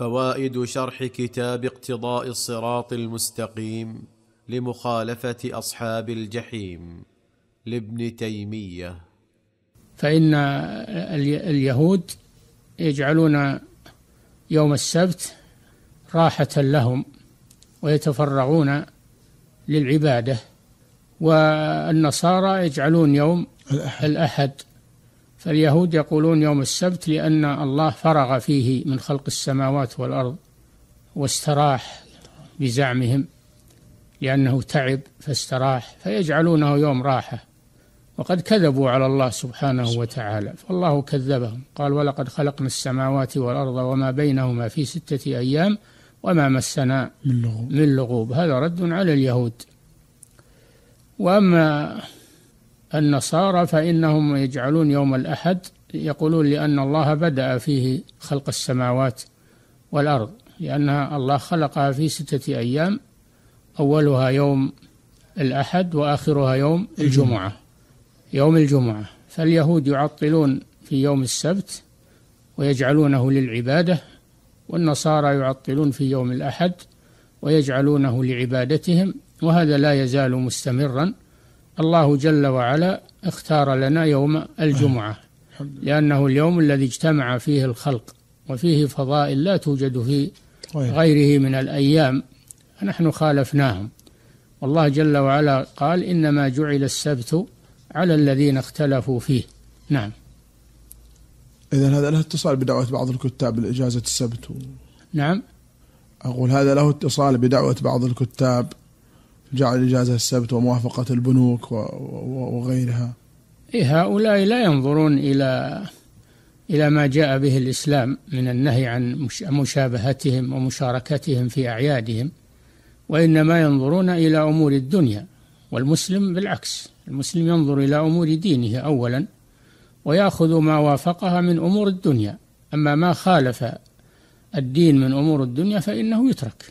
فوائد شرح كتاب اقتضاء الصراط المستقيم لمخالفه اصحاب الجحيم لابن تيميه فان اليهود يجعلون يوم السبت راحه لهم ويتفرغون للعباده والنصارى يجعلون يوم الأحد فاليهود يقولون يوم السبت لأن الله فرغ فيه من خلق السماوات والأرض واستراح بزعمهم لأنه تعب فاستراح فيجعلونه يوم راحة وقد كذبوا على الله سبحانه وتعالى فالله كذبهم قال ولقد خلقنا السماوات والأرض وما بينهما في ستة أيام وما مسنا من لغوب هذا رد على اليهود وأما النصارى فإنهم يجعلون يوم الأحد يقولون لأن الله بدأ فيه خلق السماوات والأرض لأنها الله خلقها في ستة أيام أولها يوم الأحد وآخرها يوم الجمعة يوم الجمعة فاليهود يعطلون في يوم السبت ويجعلونه للعبادة والنصارى يعطلون في يوم الأحد ويجعلونه لعبادتهم وهذا لا يزال مستمرا الله جل وعلا اختار لنا يوم الجمعة لأنه اليوم الذي اجتمع فيه الخلق وفيه فضائل لا توجد في غيره من الأيام نحن خالفناهم والله جل وعلا قال إنما جعل السبت على الذين اختلفوا فيه نعم إذا هذا له اتصال بدعوة بعض الكتاب لإجازة السبت و... نعم أقول هذا له اتصال بدعوة بعض الكتاب جعل إجازة السبت وموافقة البنوك وغيرها إيه هؤلاء لا ينظرون إلى إلى ما جاء به الإسلام من النهي عن مشابهتهم ومشاركتهم في أعيادهم وإنما ينظرون إلى أمور الدنيا والمسلم بالعكس المسلم ينظر إلى أمور دينه أولا ويأخذ ما وافقها من أمور الدنيا أما ما خالف الدين من أمور الدنيا فإنه يترك